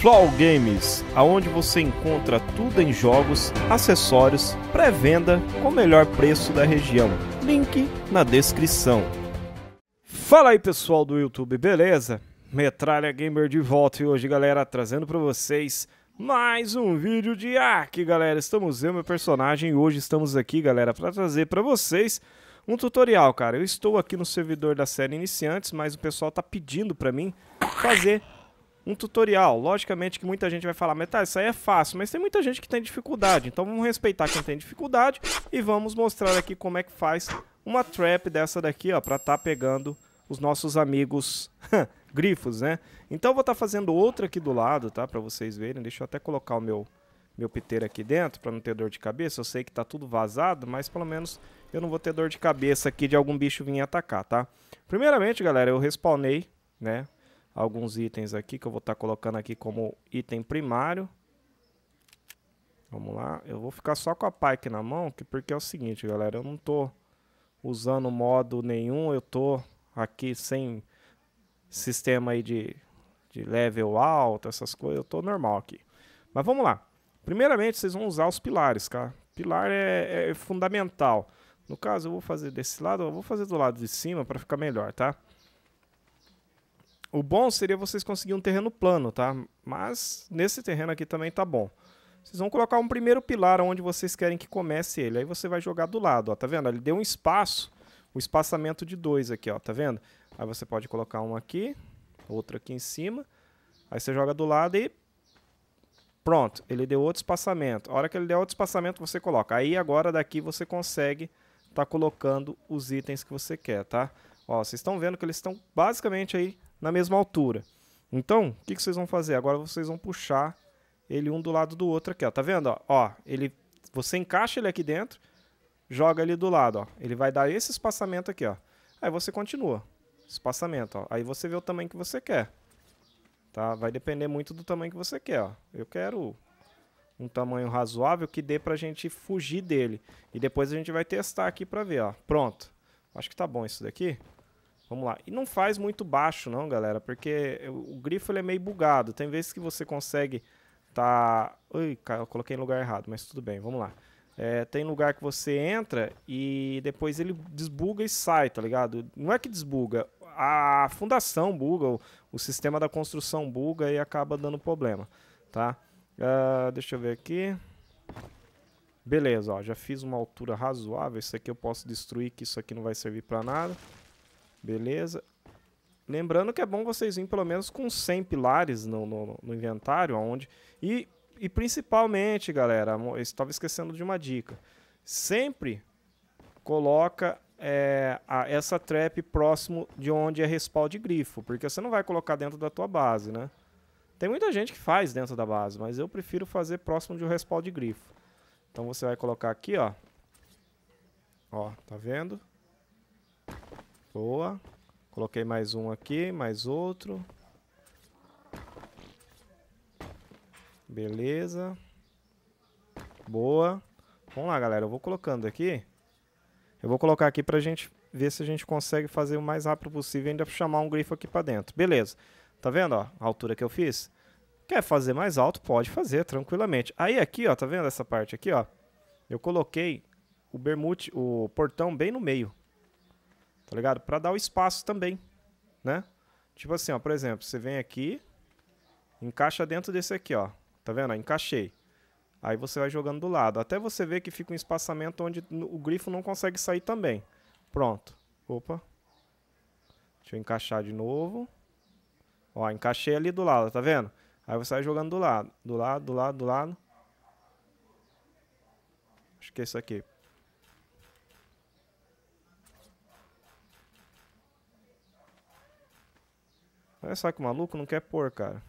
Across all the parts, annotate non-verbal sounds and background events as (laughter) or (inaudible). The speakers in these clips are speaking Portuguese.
Flow Games, aonde você encontra tudo em jogos, acessórios, pré-venda com o melhor preço da região. Link na descrição. Fala aí pessoal do YouTube, beleza? Metralha Gamer de volta e hoje, galera, trazendo para vocês mais um vídeo de Ark, galera. Estamos eu, meu personagem, e hoje estamos aqui, galera, para trazer para vocês um tutorial, cara. Eu estou aqui no servidor da série Iniciantes, mas o pessoal tá pedindo para mim fazer um tutorial. Logicamente que muita gente vai falar, mas tá, isso aí é fácil, mas tem muita gente que tem dificuldade. Então vamos respeitar quem tem dificuldade e vamos mostrar aqui como é que faz uma trap dessa daqui, ó, pra tá pegando os nossos amigos (laughs) grifos, né? Então eu vou estar tá fazendo outra aqui do lado, tá? Pra vocês verem. Deixa eu até colocar o meu, meu piteiro aqui dentro pra não ter dor de cabeça. Eu sei que tá tudo vazado, mas pelo menos eu não vou ter dor de cabeça aqui de algum bicho vir atacar, tá? Primeiramente, galera, eu respawnei, né? alguns itens aqui que eu vou estar tá colocando aqui como item primário. Vamos lá, eu vou ficar só com a Pike na mão, que porque é o seguinte, galera, eu não tô usando modo nenhum, eu tô aqui sem sistema aí de, de level alto, essas coisas, eu tô normal aqui. Mas vamos lá. Primeiramente, vocês vão usar os pilares, cara. Tá? Pilar é, é fundamental. No caso, eu vou fazer desse lado, eu vou fazer do lado de cima para ficar melhor, tá? O bom seria vocês conseguirem um terreno plano, tá? Mas nesse terreno aqui também tá bom. Vocês vão colocar um primeiro pilar onde vocês querem que comece ele. Aí você vai jogar do lado, ó. Tá vendo? Ele deu um espaço, o um espaçamento de dois aqui, ó. Tá vendo? Aí você pode colocar um aqui, outro aqui em cima. Aí você joga do lado e... Pronto, ele deu outro espaçamento. A hora que ele der outro espaçamento, você coloca. Aí agora daqui você consegue tá colocando os itens que você quer, tá? Ó, vocês estão vendo que eles estão basicamente aí na mesma altura. Então, o que, que, vocês vão fazer? Agora vocês vão puxar ele um do lado do outro aqui, ó. Tá vendo? Ó, ó ele, você encaixa ele aqui dentro, joga ele do lado, ó. Ele vai dar esse espaçamento aqui, ó. Aí você continua. Espaçamento, ó. Aí você vê o tamanho que você quer. Tá? Vai depender muito do tamanho que você quer, ó. Eu quero um tamanho razoável que dê pra gente fugir dele. E depois a gente vai testar aqui pra ver, ó. Pronto. Acho que tá bom isso daqui. Vamos lá. E não faz muito baixo, não, galera, porque o grifo ele é meio bugado. Tem vezes que você consegue tá. Ui, cara, eu coloquei em lugar errado, mas tudo bem, vamos lá. É, tem lugar que você entra e depois ele desbuga e sai, tá ligado? Não é que desbuga, a fundação buga, o, sistema da construção buga e acaba dando problema, tá? Uh, deixa eu ver aqui. Beleza, ó, já fiz uma altura razoável, isso aqui eu posso destruir, que isso aqui não vai servir pra nada. Beleza. Lembrando que é bom vocês virem pelo menos com 100 pilares no, no, no inventário, aonde e, e principalmente, galera, eu estava esquecendo de uma dica. Sempre coloca é, a, essa trap próximo de onde é respawn de grifo, porque você não vai colocar dentro da tua base, né? Tem muita gente que faz dentro da base, mas eu prefiro fazer próximo de um respawn de grifo. Então você vai colocar aqui, ó. Ó, tá vendo? Boa. Coloquei mais um aqui, mais outro. Beleza. Boa. Vamos lá, galera. Eu vou colocando aqui. Eu vou colocar aqui pra gente ver se a gente consegue fazer o mais rápido possível e ainda chamar um grifo aqui pra dentro. Beleza. Tá vendo, ó, a altura que eu fiz? Quer fazer mais alto? Pode fazer, tranquilamente. Aí aqui, ó, tá vendo essa parte aqui, ó? Eu coloquei o bermute, o portão bem no meio. Tá ligado? Para dar o espaço também, né? Tipo assim, ó, por exemplo, você vem aqui, encaixa dentro desse aqui, ó. Tá vendo? Encaixei. Aí você vai jogando do lado, até você ver que fica um espaçamento onde o grifo não consegue sair também. Pronto. Opa. Deixa eu encaixar de novo. Ó, encaixei ali do lado, tá vendo? Aí você vai jogando do lado, do lado, do lado, do lado. Acho que é isso aqui. É só que maluco, não quer pôr, cara.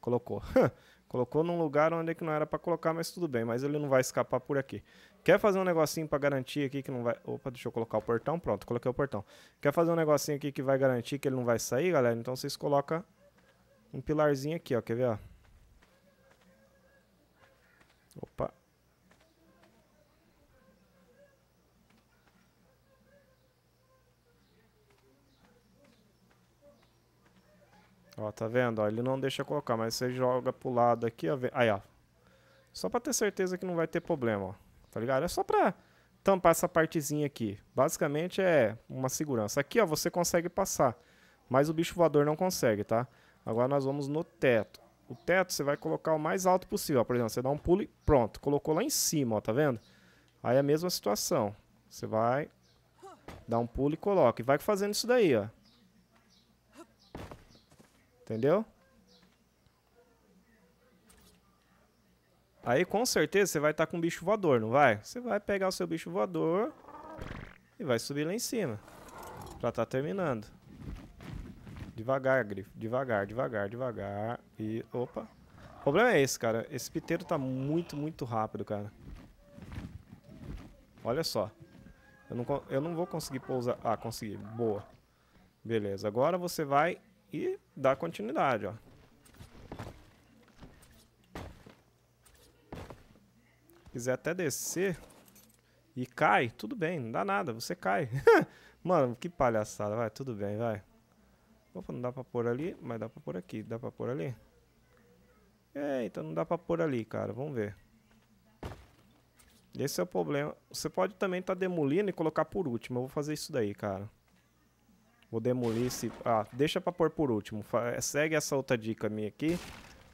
Colocou. (laughs) Colocou num lugar onde que não era para colocar, mas tudo bem. Mas ele não vai escapar por aqui. Quer fazer um negocinho para garantir aqui que não vai... Opa, deixa eu colocar o portão. Pronto, coloquei o portão. Quer fazer um negocinho aqui que vai garantir que ele não vai sair, galera? Então vocês colocam um pilarzinho aqui, ó. Quer ver, ó? Opa. Ó, tá vendo? Ó, ele não deixa colocar, mas você joga pro lado aqui, ó. Aí, ó. Só pra ter certeza que não vai ter problema, ó. Tá ligado? É só pra tampar essa partezinha aqui. Basicamente é uma segurança. Aqui, ó, você consegue passar, mas o bicho voador não consegue, tá? Agora nós vamos no teto. O teto você vai colocar o mais alto possível, ó. Por exemplo, você dá um pulo e pronto. Colocou lá em cima, ó, tá vendo? Aí é a mesma situação. Você vai dar um pulo e coloca. E vai fazendo isso daí, ó. Entendeu? Aí com certeza você vai estar tá com um bicho voador, não vai? Você vai pegar o seu bicho voador e vai subir lá em cima. Pra tá terminando. Devagar, grifo. Devagar, devagar, devagar. E. Opa! O problema é esse, cara. Esse piteiro tá muito, muito rápido, cara. Olha só. Eu não, eu não vou conseguir pousar. Ah, consegui. Boa. Beleza. Agora você vai e dá continuidade, ó. Quiser até descer e cai, tudo bem, não dá nada, você cai. (laughs) Mano, que palhaçada, vai, tudo bem, vai. Opa, não dá pra pôr ali, mas dá pra pôr aqui. Dá pra pôr ali? Eita, então não dá pra pôr ali, cara. Vamos ver. Esse é o problema. Você pode também estar tá demolindo e colocar por último. Eu vou fazer isso daí, cara. Vou demolir esse... Ah, deixa pra pôr por último. Eh, segue essa outra dica minha aqui.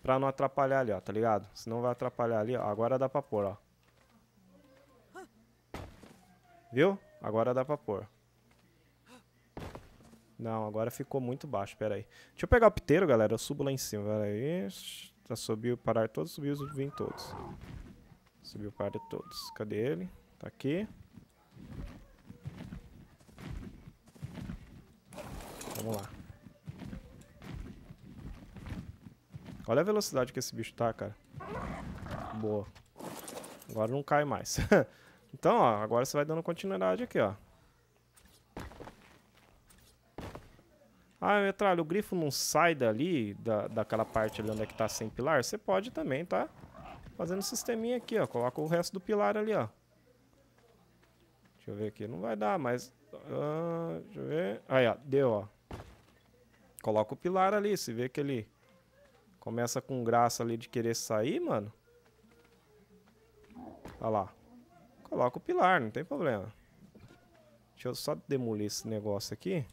Pra não atrapalhar ali, ó, tá ligado? Senão vai atrapalhar ali, ó. Agora dá pra pôr, ó. Viu? Agora dá pra pôr. Não, agora ficou muito baixo, pera aí. Deixa eu pegar o piteiro, galera. Eu subo lá em cima, pera aí. Já subiu, parar todos, subiu, vim todos. Subiu, parar todos. Cadê ele? Tá aqui. Vamos lá. Olha a velocidade que esse bicho tá, cara. Boa. Agora não cai mais. (laughs) então, ó, agora você vai dando continuidade aqui, ó. Ah, metralha, o grifo não sai dali, da, daquela parte ali onde é que tá sem pilar? Você pode também, tá? Fazendo um sisteminha aqui, ó. Coloca o resto do pilar ali, ó. Deixa eu ver aqui. Não vai dar, mas... Ah, deixa eu ver. Aí, ó. Deu, ó. Coloca o pilar ali, se vê que ele começa com graça ali de querer sair, mano. Olha lá. Coloca o pilar, não tem problema. Deixa eu só demolir esse negócio aqui.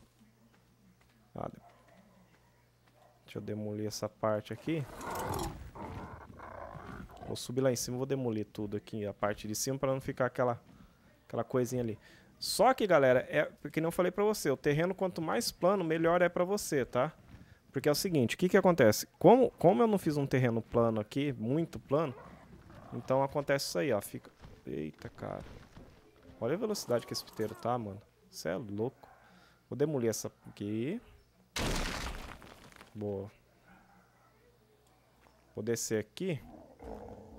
Ah, Deixa eu demolir essa parte aqui. Vou subir lá em cima, vou demolir tudo aqui, a parte de cima, pra não ficar aquela, aquela coisinha ali. Só que, galera, é porque não falei para você, o terreno quanto mais plano, melhor é para você, tá? Porque é o seguinte, o que que acontece? Como, como eu não fiz um terreno plano aqui, muito plano, então acontece isso aí, ó. Fica... Eita, cara. Olha a velocidade que esse piteiro tá, mano. Você é louco. Vou demolir essa aqui. Boa. Vou descer aqui.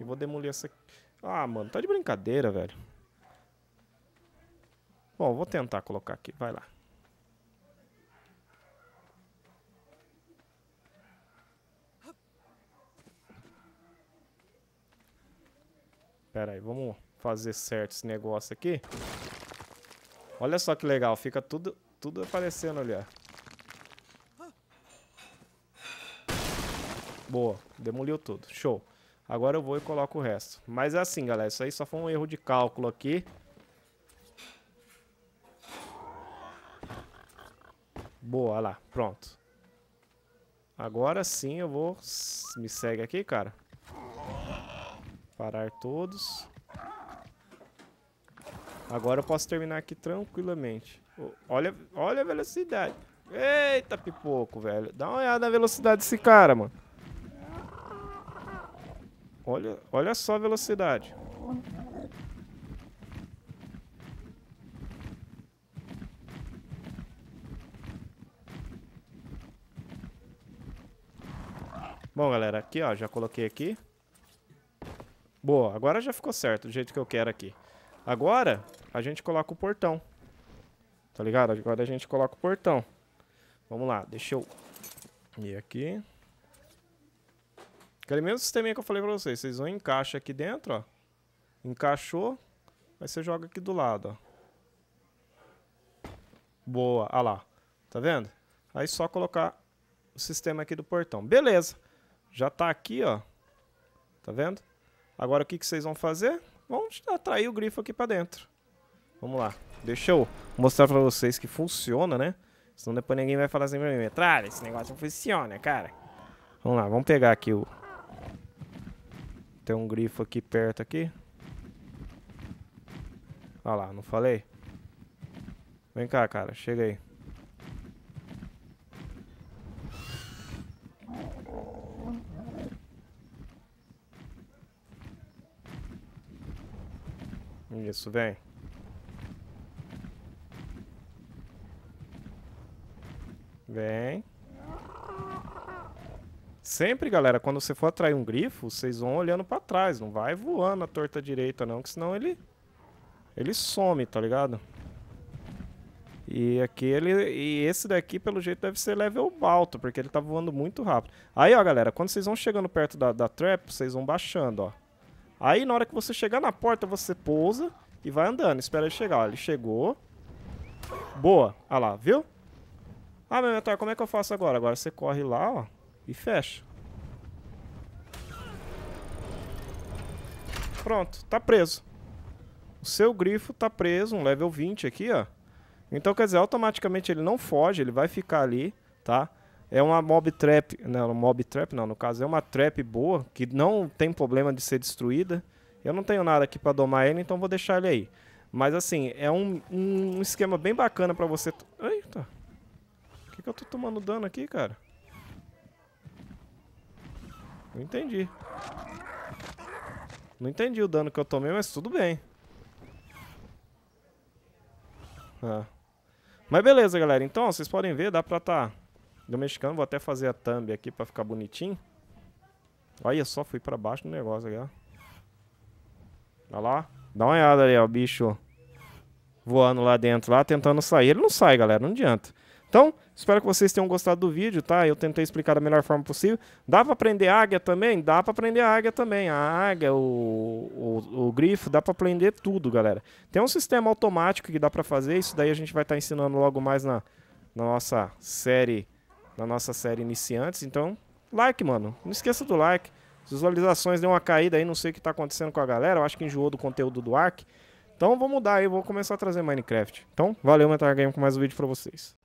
E vou demolir essa aqui. Ah, mano, tá de brincadeira, velho. Bom, vou tentar colocar aqui, vai lá. Pera aí, vamos fazer certo esse negócio aqui. Olha só que legal, fica tudo, tudo aparecendo ali, ó. Boa, demoliu tudo, show. Agora eu vou e coloco o resto. Mas é assim, galera, isso aí só foi um erro de cálculo aqui. Boa, lá, pronto. Agora sim eu vou... Me segue aqui, cara. Parar todos. Agora eu posso terminar aqui tranquilamente. Olha, olha a velocidade. Eita, pipoco, velho. Dá uma olhada na velocidade desse cara, mano. Olha, olha só a velocidade. Bom, galera, aqui, ó, já coloquei aqui. Boa, agora já ficou certo, do jeito que eu quero aqui. Agora, a gente coloca o portão. Tá ligado? Agora a gente coloca o portão. Vamos lá, deixa eu ir aqui. Aquele mesmo sisteminha que eu falei pra vocês. Vocês vão encaixa aqui dentro, ó. Encaixou. Aí você joga aqui do lado, ó. Boa, ó lá. Tá vendo? Aí só colocar o sistema aqui do portão. Beleza. Já está aqui, ó. Tá vendo? Agora o que, que vocês vão fazer? Vão atrair o grifo aqui para dentro. Vamos lá. Deixa eu mostrar para vocês que funciona, né? Senão depois ninguém vai falar assim pra mim. Metralha, esse negócio não funciona, cara. Vamos lá, vamos pegar aqui o... Tem um grifo aqui perto aqui. Olha lá, não falei? Vem cá, cara. Chega aí. Isso, vem. Vem. Sempre, galera, quando você for atrair um grifo, vocês vão olhando pra trás. Não vai voando a torta direita, não, que senão ele... Ele some, tá ligado? E aqui ele. E esse daqui, pelo jeito, deve ser level alto, porque ele tá voando muito rápido. Aí, ó, galera, quando vocês vão chegando perto da, da trap, vocês vão baixando, ó. Aí na hora que você chegar na porta, você pousa e vai andando. Espera ele chegar. Ó, ele chegou. Boa. Olha lá, viu? Ah, meu mentor, como é que eu faço agora? Agora você corre lá, ó, e fecha. Pronto, tá preso. O seu grifo tá preso, um level 20 aqui, ó. Então, quer dizer, automaticamente ele não foge, ele vai ficar ali, tá? Tá? é uma mob trap, não, né, mob trap não, no caso é uma trap boa, que não tem problema de ser destruída. Eu não tenho nada aqui para domar ele, então vou deixar ele aí. Mas assim, é um, um esquema bem bacana para você... Eita! Por que, que eu tô tomando dano aqui, cara? Não entendi. Não entendi o dano que eu tomei, mas tudo bem. Ah. Mas beleza, galera. Então, vocês podem ver, dá pra tá do mexicano. Vou até fazer a thumb aqui para ficar bonitinho. Olha só, fui para baixo no negócio aqui, ó. Olha lá. Dá uma olhada ali, ó, o bicho voando lá dentro, lá tentando sair. Ele não sai, galera, não adianta. Então, espero que vocês tenham gostado do vídeo, tá? Eu tentei explicar da melhor forma possível. Dá pra aprender águia também? Dá pra aprender águia também. A águia, o, o, o grifo, dá pra aprender tudo, galera. Tem um sistema automático que dá pra fazer, isso daí a gente vai estar tá ensinando logo mais na, na nossa série na nossa série Iniciantes. Então, like, mano. Não esqueça do like. As visualizações deu uma caída aí, não sei o que tá acontecendo com a galera. Eu acho que enjoou do conteúdo do Ark. Então vou mudar aí, vou começar a trazer Minecraft. Então, valeu, Metal Game, com mais um vídeo pra vocês.